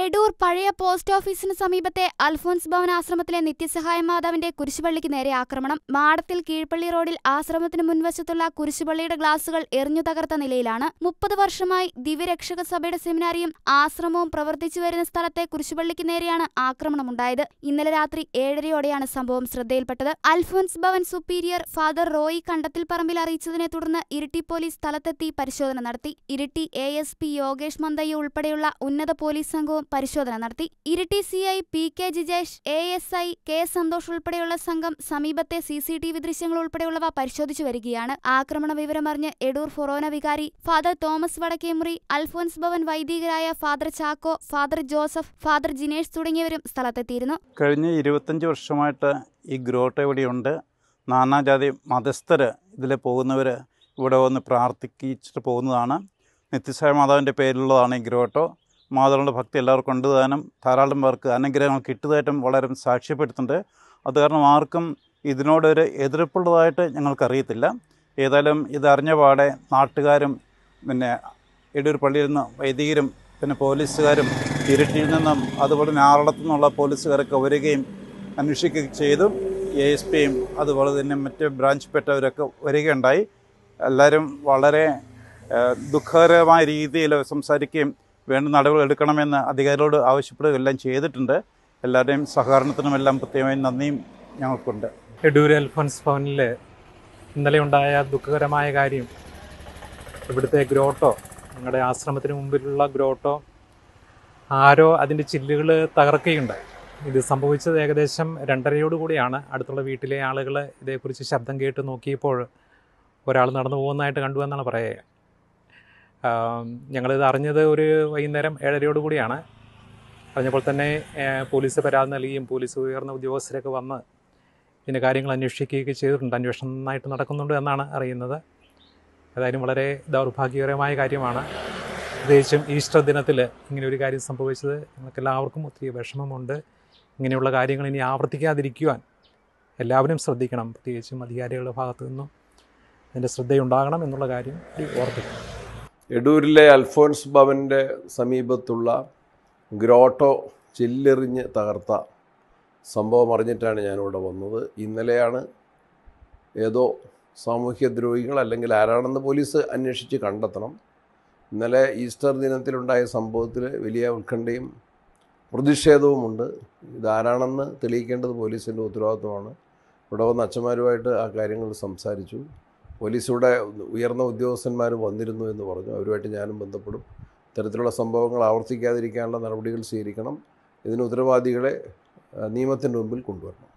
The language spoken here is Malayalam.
എടൂർ പഴയ പോസ്റ്റ് ഓഫീസിന് സമീപത്തെ അൽഫോൻസ് ഭവൻ ആശ്രമത്തിലെ നിത്യസഹായ മാതാവിന്റെ കുരിശുപള്ളിക്ക് നേരെ ആക്രമണം മാടത്തിൽ കീഴ്പള്ളി റോഡിൽ ആശ്രമത്തിന് മുൻവശത്തുള്ള കുരിശുപള്ളിയുടെ ഗ്ലാസുകൾ എറിഞ്ഞു തകർത്ത നിലയിലാണ് മുപ്പത് വർഷമായി ദിവ്യരക്ഷക സഭയുടെ സെമിനാരിയും ആശ്രമവും പ്രവർത്തിച്ചു വരുന്ന സ്ഥലത്തെ കുരിശുപള്ളിക്ക് നേരെയാണ് ആക്രമണമുണ്ടായത് ഇന്നലെ രാത്രി ഏഴരയോടെയാണ് സംഭവം ശ്രദ്ധയിൽപ്പെട്ടത് അൽഫോൻസ് ഭവൻ സുപ്പീരിയർ ഫാദർ റോയി കണ്ടത്തിൽ പറമ്പിൽ അറിയിച്ചതിനെ തുടർന്ന് ഇരിട്ടി പോലീസ് സ്ഥലത്തെത്തി പരിശോധന നടത്തി ഇരിട്ടി എ യോഗേഷ് മന്ദയ്യ ഉൾപ്പെടെയുള്ള ഉന്നത പോലീസ് സംഘവും പരിശോധന നടത്തി Iritty C I P K Jijesh A S I K Santhosh ഉൾപ്പെടെയുള്ള സംഘം സമീപത്തെ സി സി ടി വി ദൃശ്യങ്ങൾ ഉൾപ്പെടെയുള്ളവ പരിശോധിച്ചു വരികയാണ് ആക്രമണ വിവരമറിഞ്ഞ് എടൂർ ഫൊറോന വികാരി ഫാദർ തോമസ് വടക്കേമുറി അൽഫോൻസ് ഭവൻ വൈദികരായ father Chacko father Joseph father Jinesh തുടങ്ങിയവരും സ്ഥലത്തെത്തിയിരുന്നു കഴിഞ്ഞ ഇരുപത്തഞ്ച് വർഷമായിട്ട് ഈ ഗ്രോട്ട് എവിടെയുണ്ട് നാനാജാതി മതസ്ഥർ ഇതിൽ പോകുന്നവർ ഇവിടെ വന്ന് പ്രാർത്ഥിച്ചിട്ട് പോകുന്നതാണ് നിത്യസായ മാതാവിൻ്റെ പേരിലുള്ളതാണ് ഈ ഗ്രോട്ടോ മാതാവിൻ്റെ ഭക്തി എല്ലാവർക്കും ഉണ്ട് ധാരാളം പേർക്ക് അനുഗ്രഹങ്ങൾ കിട്ടിയതായിട്ടും വളരെ സാക്ഷ്യപ്പെടുത്തുന്നുണ്ട് അത് കാരണം ആർക്കും ഇതിനോടൊരു എതിർപ്പുള്ളതായിട്ട് ഞങ്ങൾക്കറിയത്തില്ല ഏതായാലും ഇതറിഞ്ഞ പാടെ നാട്ടുകാരും പിന്നെ എടൂർ പള്ളിയിൽ നിന്ന് വൈദികരും പിന്നെ പോലീസുകാരും ഇരുട്ടിൽ നിന്നും അതുപോലെ തന്നെ ആറളത്തു നിന്നുള്ള പോലീസുകാരൊക്കെ വരികയും അന്വേഷിക്കുകയും ചെയ്തു എ എസ് പിയും അതുപോലെ തന്നെ മറ്റ് ബ്രാഞ്ച് പെട്ടവരൊക്കെ വരികയുണ്ടായി എല്ലാവരും വളരെ ദുഃഖകരമായ രീതിയിൽ സംസാരിക്കുകയും വേണ്ട നടപടികൾ എടുക്കണമെന്ന് അധികാരികളോട് ആവശ്യപ്പെടുകയും എല്ലാം ചെയ്തിട്ടുണ്ട് എല്ലാവരുടെയും സഹകരണത്തിനുമെല്ലാം പ്രത്യേകമായി നന്ദിയും ഞങ്ങൾക്കുണ്ട് എഡൂര് അൽഫോൻസ് ഭവനിൽ ഇന്നലെ ഉണ്ടായ ദുഃഖകരമായ കാര്യം ഇവിടുത്തെ ഗ്രോട്ടോ ഞങ്ങളുടെ ആശ്രമത്തിന് മുമ്പിലുള്ള ഗ്രോട്ടോ ആരോ അതിൻ്റെ ചില്ലുകൾ തകർക്കുകയുണ്ടായി ഇത് സംഭവിച്ചത് ഏകദേശം രണ്ടരയോട് കൂടിയാണ് അടുത്തുള്ള വീട്ടിലെ ആളുകൾ ഇതേക്കുറിച്ച് ശബ്ദം കേട്ട് നോക്കിയപ്പോൾ ഒരാൾ നടന്നു പോകുന്നതായിട്ട് കണ്ടു എന്നാണ് പറയുക ഞങ്ങളിത് അറിഞ്ഞത് ഒരു വൈകുന്നേരം ഏഴരയോട് കൂടിയാണ് അറിഞ്ഞപ്പോൾ തന്നെ പോലീസ് പരാതി നൽകുകയും പോലീസ് ഉയർന്ന ഉദ്യോഗസ്ഥരൊക്കെ വന്ന് ഇതിൻ്റെ കാര്യങ്ങൾ അന്വേഷിക്കുകയൊക്കെ ചെയ്തിട്ടുണ്ട് അന്വേഷണം നന്നായിട്ട് നടക്കുന്നുണ്ട് എന്നാണ് അറിയുന്നത് ഏതായാലും വളരെ ദൗർഭാഗ്യകരമായ കാര്യമാണ് പ്രത്യേകിച്ചും ഈസ്റ്റർ ദിനത്തിൽ ഇങ്ങനെ ഒരു കാര്യം സംഭവിച്ചത് ഞങ്ങൾക്ക് എല്ലാവർക്കും ഒത്തിരി വിഷമമുണ്ട് ഇങ്ങനെയുള്ള കാര്യങ്ങൾ ഇനി ആവർത്തിക്കാതിരിക്കുവാൻ എല്ലാവരും ശ്രദ്ധിക്കണം പ്രത്യേകിച്ചും അധികാരികളുടെ ഭാഗത്തു നിന്നും അതിൻ്റെ ശ്രദ്ധയുണ്ടാകണം എന്നുള്ള കാര്യം ഓർപ്പിക്കണം എടൂരിലെ അൽഫോൻസ് ഭവൻ്റെ സമീപത്തുള്ള ഗ്രോട്ടോ ചില്ലെറിഞ്ഞ് തകർത്ത സംഭവം അറിഞ്ഞിട്ടാണ് ഞാനിവിടെ വന്നത് ഇന്നലെയാണ് ഏതോ സാമൂഹ്യദ്രോഹികൾ അല്ലെങ്കിൽ ആരാണെന്ന് പോലീസ് അന്വേഷിച്ച് കണ്ടെത്തണം ഇന്നലെ ഈസ്റ്റർ ദിനത്തിലുണ്ടായ സംഭവത്തിൽ വലിയ ഉത്കണ്ഠയും പ്രതിഷേധവുമുണ്ട് ഇതാരാണെന്ന് തെളിയിക്കേണ്ടത് പോലീസിൻ്റെ ഉത്തരവാദിത്വമാണ് ഇവിടെ വന്ന് അച്ഛന്മാരുമായിട്ട് ആ കാര്യങ്ങൾ സംസാരിച്ചു പോലീസിലൂടെ ഉയർന്ന ഉദ്യോഗസ്ഥന്മാർ വന്നിരുന്നു എന്ന് പറഞ്ഞു അവരുമായിട്ട് ഞാനും ബന്ധപ്പെടും ഇത്തരത്തിലുള്ള സംഭവങ്ങൾ ആവർത്തിക്കാതിരിക്കാനുള്ള നടപടികൾ സ്വീകരിക്കണം ഇതിന് ഉത്തരവാദികളെ നിയമത്തിൻ്റെ മുമ്പിൽ കൊണ്ടുവരണം